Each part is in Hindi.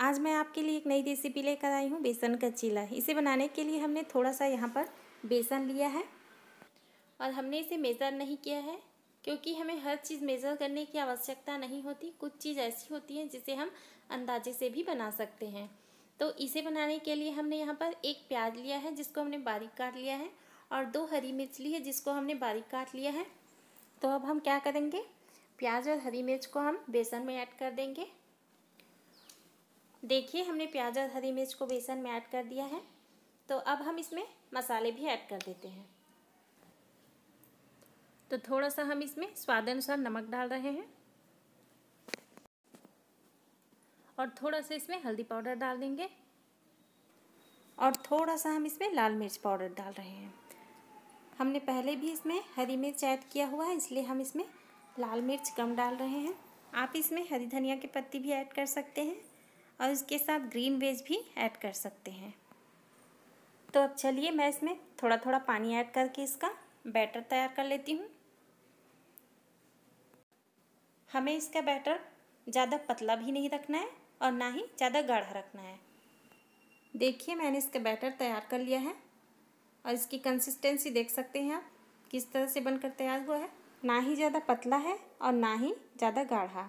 आज मैं आपके लिए एक नई रेसिपी लेकर आई हूँ बेसन का चीला इसे बनाने के लिए हमने थोड़ा सा यहाँ पर बेसन लिया है और हमने इसे मेज़र नहीं किया है क्योंकि हमें हर चीज़ मेज़र करने की आवश्यकता नहीं होती कुछ चीज़ ऐसी होती हैं जिसे हम अंदाजे से भी बना सकते हैं तो इसे बनाने के लिए हमने यहाँ पर एक प्याज लिया है जिसको हमने बारीक काट लिया है और दो हरी मिर्च ली है जिसको हमने बारीक काट लिया है तो अब हम क्या करेंगे प्याज और हरी मिर्च को हम बेसन में ऐड कर देंगे देखिए हमने प्याज और हरी मिर्च को बेसन में ऐड कर दिया है तो अब हम इसमें मसाले भी ऐड कर देते हैं तो थोड़ा सा हम इसमें स्वाद अनुसार नमक डाल रहे हैं और थोड़ा सा इसमें हल्दी पाउडर डाल देंगे और थोड़ा सा हम इसमें लाल मिर्च पाउडर डाल रहे हैं हमने पहले भी इसमें हरी मिर्च ऐड किया हुआ है इसलिए हम इसमें लाल मिर्च कम डाल रहे हैं आप इसमें हरी धनिया की पत्ती भी ऐड कर सकते हैं और इसके साथ ग्रीन वेज भी ऐड कर सकते हैं तो अब चलिए मैं इसमें थोड़ा थोड़ा पानी ऐड करके इसका बैटर तैयार कर लेती हूँ हमें इसका बैटर ज़्यादा पतला भी नहीं रखना है और ना ही ज़्यादा गाढ़ा रखना है देखिए मैंने इसका बैटर तैयार कर लिया है और इसकी कंसिस्टेंसी देख सकते हैं आप किस तरह से बनकर तैयार हुआ है ना ही ज़्यादा पतला है और ना ही ज़्यादा गाढ़ा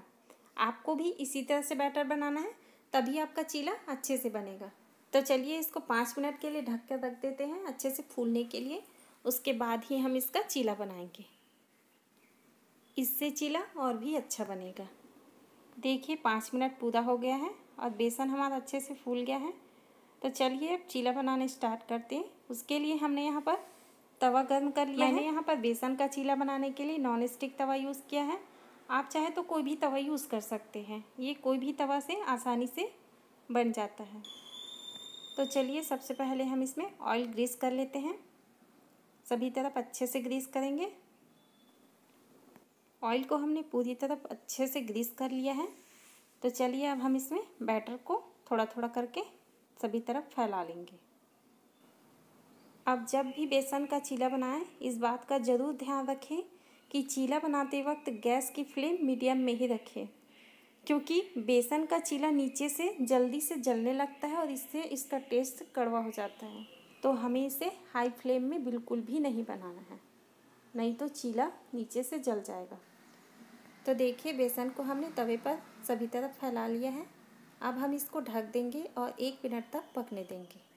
आपको भी इसी तरह से बैटर बनाना है तभी आपका चीला अच्छे से बनेगा तो चलिए इसको पाँच मिनट के लिए ढक कर रख देते हैं अच्छे से फूलने के लिए उसके बाद ही हम इसका चीला बनाएंगे इससे चीला और भी अच्छा बनेगा देखिए पाँच मिनट पूरा हो गया है और बेसन हमारा अच्छे से फूल गया है तो चलिए अब चीला बनाने स्टार्ट करते हैं उसके लिए हमने यहाँ पर तवा गर्म कर लिया मैंने यहाँ पर बेसन का चीला बनाने के लिए नॉन स्टिक तवा यूज़ किया है आप चाहे तो कोई भी तवा यूज़ कर सकते हैं ये कोई भी तवा से आसानी से बन जाता है तो चलिए सबसे पहले हम इसमें ऑयल ग्रीस कर लेते हैं सभी तरफ अच्छे से ग्रीस करेंगे ऑयल को हमने पूरी तरफ अच्छे से ग्रीस कर लिया है तो चलिए अब हम इसमें बैटर को थोड़ा थोड़ा करके सभी तरफ फैला लेंगे अब जब भी बेसन का चीला बनाएं इस बात का ज़रूर ध्यान रखें कि चीला बनाते वक्त गैस की फ्लेम मीडियम में ही रखें क्योंकि बेसन का चीला नीचे से जल्दी से जलने लगता है और इससे इसका टेस्ट कड़वा हो जाता है तो हमें इसे हाई फ्लेम में बिल्कुल भी नहीं बनाना है नहीं तो चीला नीचे से जल जाएगा तो देखिए बेसन को हमने तवे पर सभी तरफ फैला लिया है अब हम इसको ढक देंगे और एक मिनट तक पकने देंगे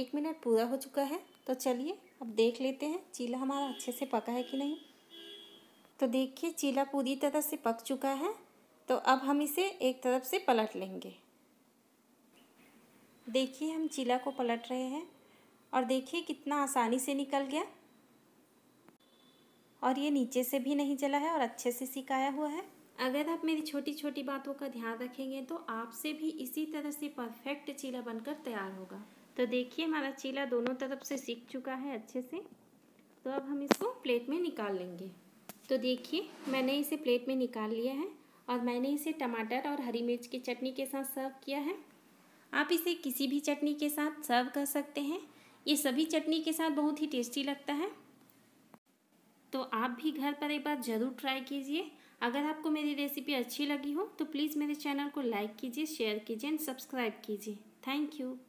एक मिनट पूरा हो चुका है तो चलिए अब देख लेते हैं चीला हमारा अच्छे से पका है कि नहीं तो देखिए चीला पूरी तरह से पक चुका है तो अब हम इसे एक तरफ से पलट लेंगे देखिए हम चीला को पलट रहे हैं और देखिए कितना आसानी से निकल गया और ये नीचे से भी नहीं जला है और अच्छे से सिकाया हुआ है अगर आप मेरी छोटी छोटी बातों का ध्यान रखेंगे तो आपसे भी इसी तरह से परफेक्ट चीला बनकर तैयार होगा तो देखिए हमारा चीला दोनों तरफ से सीख चुका है अच्छे से तो अब हम इसको प्लेट में निकाल लेंगे तो देखिए मैंने इसे प्लेट में निकाल लिया है और मैंने इसे टमाटर और हरी मिर्च की चटनी के साथ सर्व किया है आप इसे किसी भी चटनी के साथ सर्व कर सकते हैं ये सभी चटनी के साथ बहुत ही टेस्टी लगता है तो आप भी घर पर एक बार ज़रूर ट्राई कीजिए अगर आपको मेरी रेसिपी अच्छी लगी हो तो प्लीज़ मेरे चैनल को लाइक कीजिए शेयर कीजिए एंड सब्सक्राइब कीजिए थैंक यू